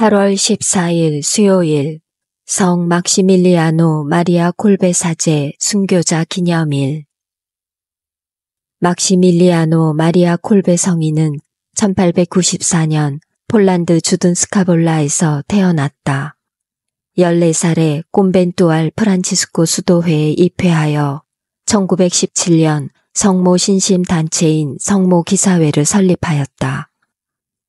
8월 14일 수요일 성 막시밀리아노 마리아 콜베 사제 순교자 기념일 막시밀리아노 마리아 콜베 성인은 1894년 폴란드 주둔 스카볼라에서 태어났다. 14살에 꼼벤뚜알 프란치스코 수도회에 입회하여 1917년 성모 신심 단체인 성모 기사회를 설립하였다.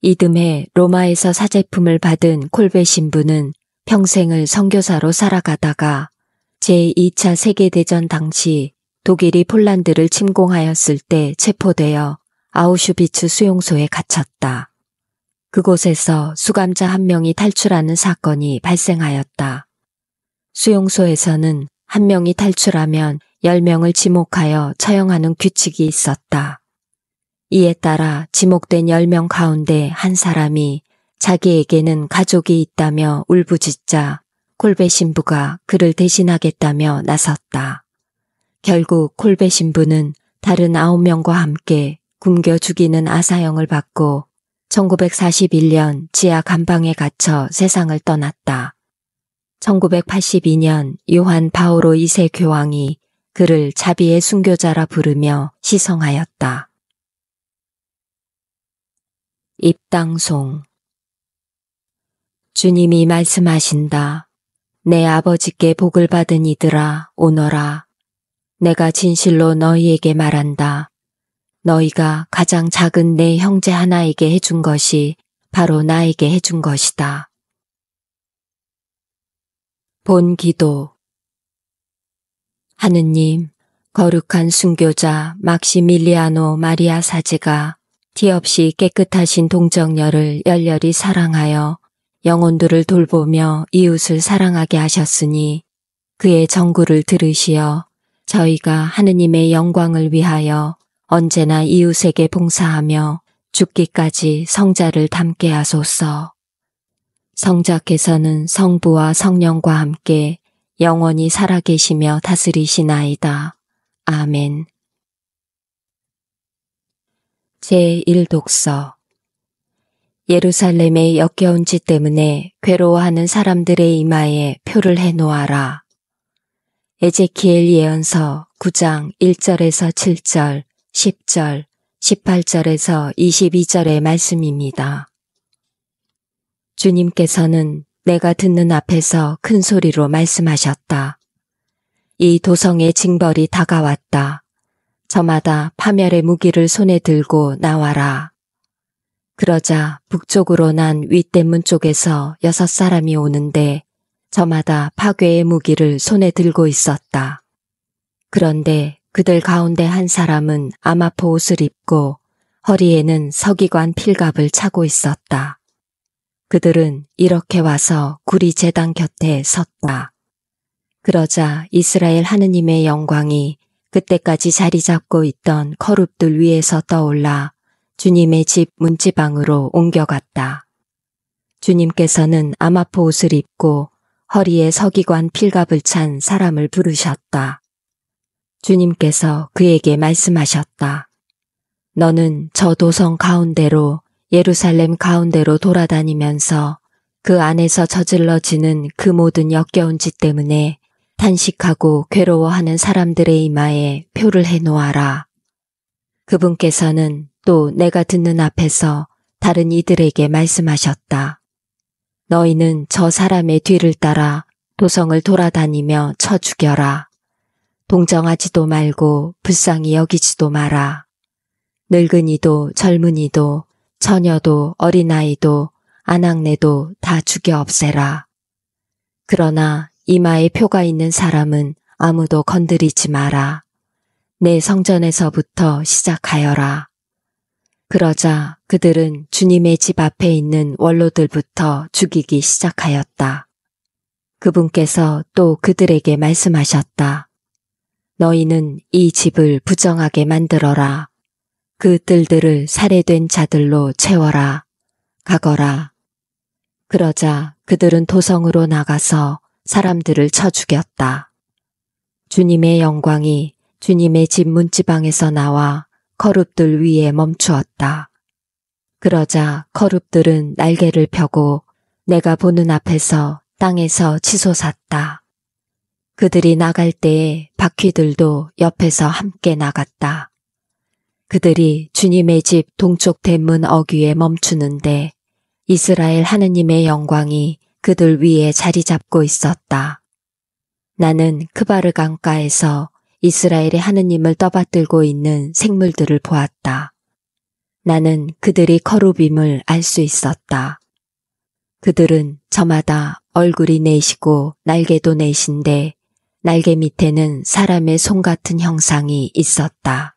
이듬해 로마에서 사제품을 받은 콜베 신부는 평생을 선교사로 살아가다가 제2차 세계대전 당시 독일이 폴란드를 침공하였을 때 체포되어 아우슈비츠 수용소에 갇혔다. 그곳에서 수감자 한 명이 탈출하는 사건이 발생하였다. 수용소에서는 한 명이 탈출하면 10명을 지목하여 처형하는 규칙이 있었다. 이에 따라 지목된 열 명 가운데 한 사람이 자기에게는 가족이 있다며 울부짖자 콜베 신부가 그를 대신하겠다며 나섰다. 결국 콜베 신부는 다른 아홉 명과 함께 굶겨 죽이는 아사형을 받고 1941년 지하 감방에 갇혀 세상을 떠났다. 1982년 요한 바오로 2세 교황이 그를 자비의 순교자라 부르며 시성하였다. 입당송 주님이 말씀하신다. 내 아버지께 복을 받은 이들아 오너라. 내가 진실로 너희에게 말한다. 너희가 가장 작은 내 형제 하나에게 해준 것이 바로 나에게 해준 것이다. 본 기도 하느님, 거룩한 순교자 막시밀리아노 마리아 사제가 티 없이 깨끗하신 동정녀를 열렬히 사랑하여 영혼들을 돌보며 이웃을 사랑하게 하셨으니 그의 정구를 들으시어 저희가 하느님의 영광을 위하여 언제나 이웃에게 봉사하며 죽기까지 성자를 닮게 하소서. 성자께서는 성부와 성령과 함께 영원히 살아계시며 다스리시나이다. 아멘. 제1독서 예루살렘의 역겨운 짓 때문에 괴로워하는 사람들의 이마에 표를 해놓아라. 에제키엘 예언서 9장 1절에서 7절, 10절, 18절에서 22절의 말씀입니다. 주님께서는 내가 듣는 앞에서 큰 소리로 말씀하셨다. 이 도성의 징벌이 다가왔다. 저마다 파멸의 무기를 손에 들고 나와라. 그러자 북쪽으로 난 윗대문 쪽에서 여섯 사람이 오는데 저마다 파괴의 무기를 손에 들고 있었다. 그런데 그들 가운데 한 사람은 아마포 옷을 입고 허리에는 서기관 필갑을 차고 있었다. 그들은 이렇게 와서 구리 제단 곁에 섰다. 그러자 이스라엘 하느님의 영광이 그때까지 자리 잡고 있던 커룹들 위에서 떠올라 주님의 집 문지방으로 옮겨갔다. 주님께서는 아마포 옷을 입고 허리에 서기관 필갑을 찬 사람을 부르셨다. 주님께서 그에게 말씀하셨다. 너는 저 도성 가운데로 예루살렘 가운데로 돌아다니면서 그 안에서 저질러지는 그 모든 역겨운 짓 때문에 탄식하고 괴로워하는 사람들의 이마에 표를 해놓아라. 그분께서는 또 내가 듣는 앞에서 다른 이들에게 말씀하셨다. 너희는 저 사람의 뒤를 따라 도성을 돌아다니며 쳐 죽여라. 동정하지도 말고 불쌍히 여기지도 마라. 늙은이도 젊은이도 처녀도 어린아이도 아낙네도 다 죽여 없애라. 그러나 이마에 표가 있는 사람은 아무도 건드리지 마라. 내 성전에서부터 시작하여라. 그러자 그들은 주님의 집 앞에 있는 원로들부터 죽이기 시작하였다. 그분께서 또 그들에게 말씀하셨다. 너희는 이 집을 부정하게 만들어라. 그 뜰들을 살해된 자들로 채워라. 가거라. 그러자 그들은 도성으로 나가서 사람들을 쳐 죽였다. 주님의 영광이 주님의 집 문지방에서 나와 거룹들 위에 멈추었다. 그러자 거룹들은 날개를 펴고 내가 보는 앞에서 땅에서 치솟았다. 그들이 나갈 때에 바퀴들도 옆에서 함께 나갔다. 그들이 주님의 집 동쪽 대문 어귀에 멈추는데 이스라엘 하느님의 영광이 그들 위에 자리 잡고 있었다. 나는 크바르 강가에서 이스라엘의 하느님을 떠받들고 있는 생물들을 보았다. 나는 그들이 커루빔을 알 수 있었다. 그들은 저마다 얼굴이 내시고 날개도 내신데 날개 밑에는 사람의 손 같은 형상이 있었다.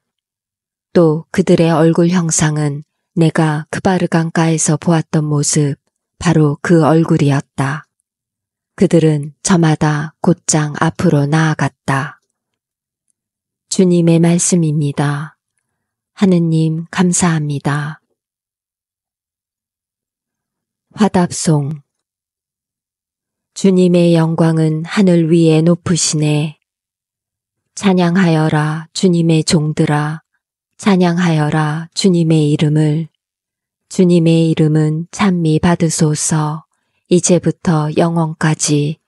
또 그들의 얼굴 형상은 내가 그바르 강가에서 보았던 모습 바로 그 얼굴이었다. 그들은 저마다 곧장 앞으로 나아갔다. 주님의 말씀입니다. 하느님 감사합니다. 화답송 주님의 영광은 하늘 위에 높으시네. 찬양하여라 주님의 종들아, 찬양하여라 주님의 이름을. 주님의 이름은 찬미 받으소서 이제부터 영원까지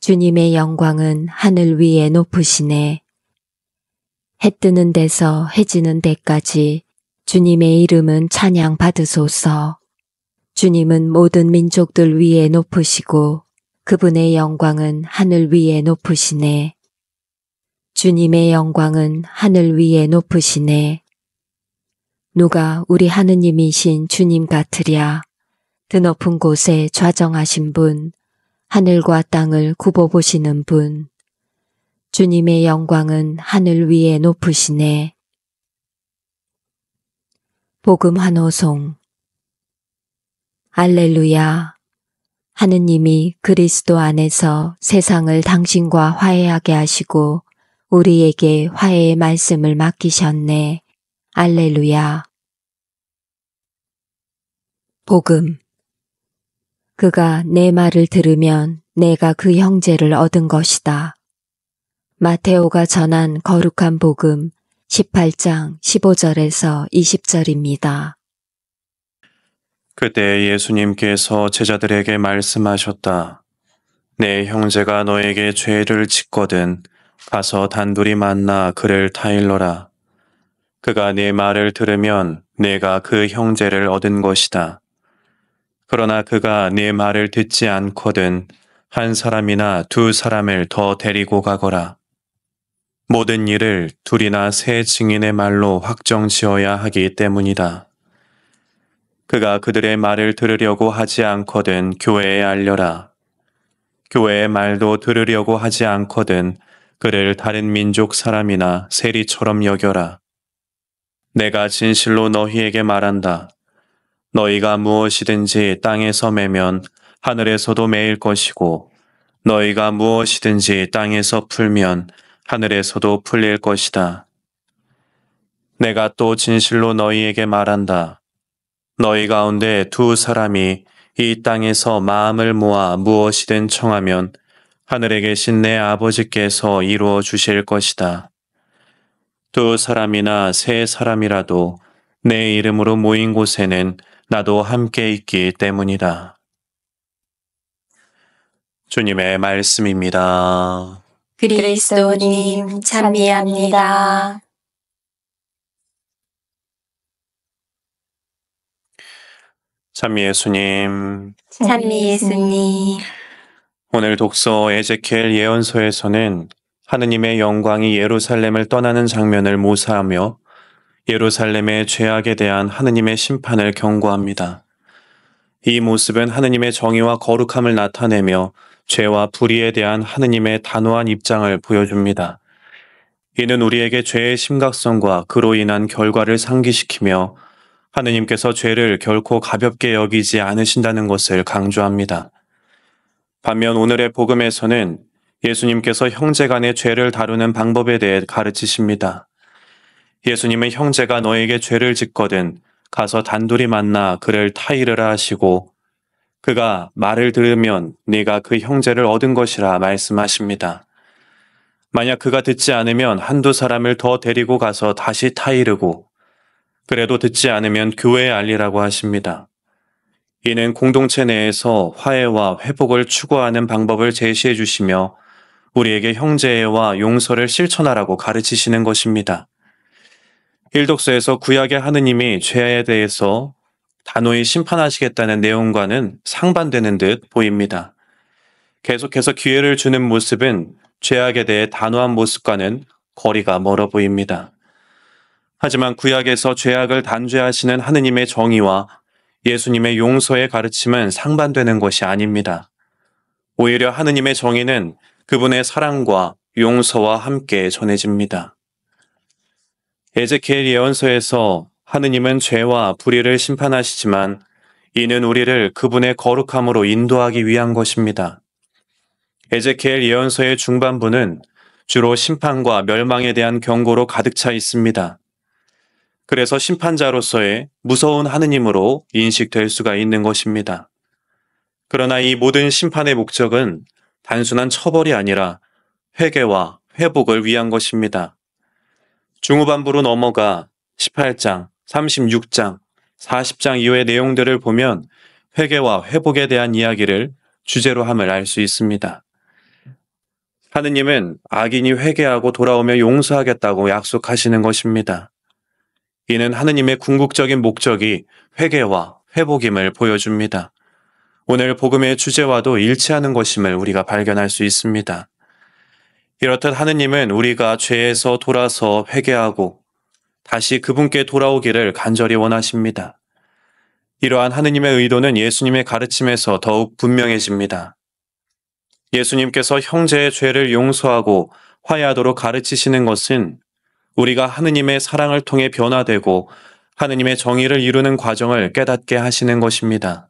주님의 영광은 하늘 위에 높으시네 해 뜨는 데서 해지는 데까지 주님의 이름은 찬양 받으소서 주님은 모든 민족들 위에 높으시고 그분의 영광은 하늘 위에 높으시네 주님의 영광은 하늘 위에 높으시네 누가 우리 하느님이신 주님 같으랴. 드높은 곳에 좌정하신 분, 하늘과 땅을 굽어보시는 분, 주님의 영광은 하늘 위에 높으시네. 복음 환호송 알렐루야 하느님이 그리스도 안에서 세상을 당신과 화해하게 하시고 우리에게 화해의 말씀을 맡기셨네. 알렐루야. 복음. 그가 내 말을 들으면 내가 그 형제를 얻은 것이다. 마테오가 전한 거룩한 복음 18장 15절에서 20절입니다. 그때 예수님께서 제자들에게 말씀하셨다. 내 형제가 너에게 죄를 짓거든 가서 단둘이 만나 그를 타일러라. 그가 네 말을 들으면 내가 그 형제를 얻은 것이다. 그러나 그가 네 말을 듣지 않거든 한 사람이나 두 사람을 더 데리고 가거라. 모든 일을 둘이나 세 증인의 말로 확정 지어야 하기 때문이다. 그가 그들의 말을 들으려고 하지 않거든 교회에 알려라. 교회의 말도 들으려고 하지 않거든 그를 다른 민족 사람이나 세리처럼 여겨라. 내가 진실로 너희에게 말한다. 너희가 무엇이든지 땅에서 매면 하늘에서도 매일 것이고 너희가 무엇이든지 땅에서 풀면 하늘에서도 풀릴 것이다. 내가 또 진실로 너희에게 말한다. 너희 가운데 두 사람이 이 땅에서 마음을 모아 무엇이든 청하면 하늘에 계신 내 아버지께서 이루어 주실 것이다. 두 사람이나 세 사람이라도 내 이름으로 모인 곳에는 나도 함께 있기 때문이다. 주님의 말씀입니다. 그리스도님 찬미합니다. 찬미 예수님. 찬미 예수님. 오늘 독서 에제켈 예언서에서는 하느님의 영광이 예루살렘을 떠나는 장면을 모사하며 예루살렘의 죄악에 대한 하느님의 심판을 경고합니다. 이 모습은 하느님의 정의와 거룩함을 나타내며 죄와 불의에 대한 하느님의 단호한 입장을 보여줍니다. 이는 우리에게 죄의 심각성과 그로 인한 결과를 상기시키며 하느님께서 죄를 결코 가볍게 여기지 않으신다는 것을 강조합니다. 반면 오늘의 복음에서는 예수님께서 형제 간의 죄를 다루는 방법에 대해 가르치십니다. 예수님은 형제가 너에게 죄를 짓거든 가서 단둘이 만나 그를 타이르라 하시고 그가 말을 들으면 네가 그 형제를 얻은 것이라 말씀하십니다. 만약 그가 듣지 않으면 한두 사람을 더 데리고 가서 다시 타이르고 그래도 듣지 않으면 교회에 알리라고 하십니다. 이는 공동체 내에서 화해와 회복을 추구하는 방법을 제시해 주시며 우리에게 형제애와 용서를 실천하라고 가르치시는 것입니다. 일독서에서 구약의 하느님이 죄에 대해서 단호히 심판하시겠다는 내용과는 상반되는 듯 보입니다. 계속해서 기회를 주는 모습은 죄악에 대해 단호한 모습과는 거리가 멀어 보입니다. 하지만 구약에서 죄악을 단죄하시는 하느님의 정의와 예수님의 용서의 가르침은 상반되는 것이 아닙니다. 오히려 하느님의 정의는 그분의 사랑과 용서와 함께 전해집니다. 에제키엘 예언서에서 하느님은 죄와 불의를 심판하시지만 이는 우리를 그분의 거룩함으로 인도하기 위한 것입니다. 에제키엘 예언서의 중반부는 주로 심판과 멸망에 대한 경고로 가득 차 있습니다. 그래서 심판자로서의 무서운 하느님으로 인식될 수가 있는 것입니다. 그러나 이 모든 심판의 목적은 단순한 처벌이 아니라 회개와 회복을 위한 것입니다. 중후반부로 넘어가 18장, 36장, 40장 이후의 내용들을 보면 회개와 회복에 대한 이야기를 주제로 함을 알 수 있습니다. 하느님은 악인이 회개하고 돌아오며 용서하겠다고 약속하시는 것입니다. 이는 하느님의 궁극적인 목적이 회개와 회복임을 보여줍니다. 오늘 복음의 주제와도 일치하는 것임을 우리가 발견할 수 있습니다. 이렇듯 하느님은 우리가 죄에서 돌아서 회개하고 다시 그분께 돌아오기를 간절히 원하십니다. 이러한 하느님의 의도는 예수님의 가르침에서 더욱 분명해집니다. 예수님께서 형제의 죄를 용서하고 화해하도록 가르치시는 것은 우리가 하느님의 사랑을 통해 변화되고 하느님의 정의를 이루는 과정을 깨닫게 하시는 것입니다.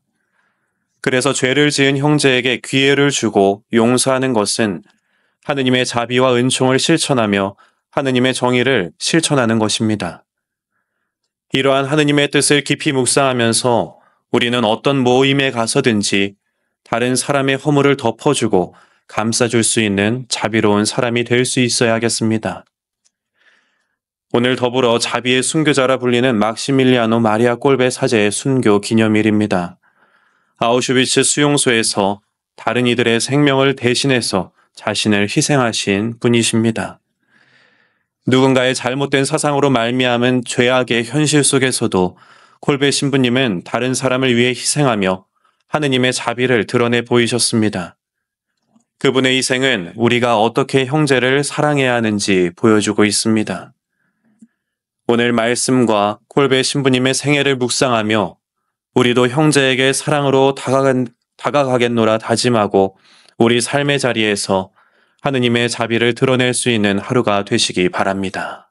그래서 죄를 지은 형제에게 기회를 주고 용서하는 것은 하느님의 자비와 은총을 실천하며 하느님의 정의를 실천하는 것입니다. 이러한 하느님의 뜻을 깊이 묵상하면서 우리는 어떤 모임에 가서든지 다른 사람의 허물을 덮어주고 감싸줄 수 있는 자비로운 사람이 될 수 있어야 하겠습니다. 오늘 더불어 자비의 순교자라 불리는 막시밀리아노 마리아 꼴베 사제의 순교 기념일입니다. 아우슈비츠 수용소에서 다른 이들의 생명을 대신해서 자신을 희생하신 분이십니다. 누군가의 잘못된 사상으로 말미암은 죄악의 현실 속에서도 콜베 신부님은 다른 사람을 위해 희생하며 하느님의 자비를 드러내 보이셨습니다. 그분의 희생은 우리가 어떻게 형제를 사랑해야 하는지 보여주고 있습니다. 오늘 말씀과 콜베 신부님의 생애를 묵상하며 우리도 형제에게 사랑으로 다가가겠, 노라 다짐하고 우리 삶의 자리에서 하느님의 자비를 드러낼 수 있는 하루가 되시기 바랍니다.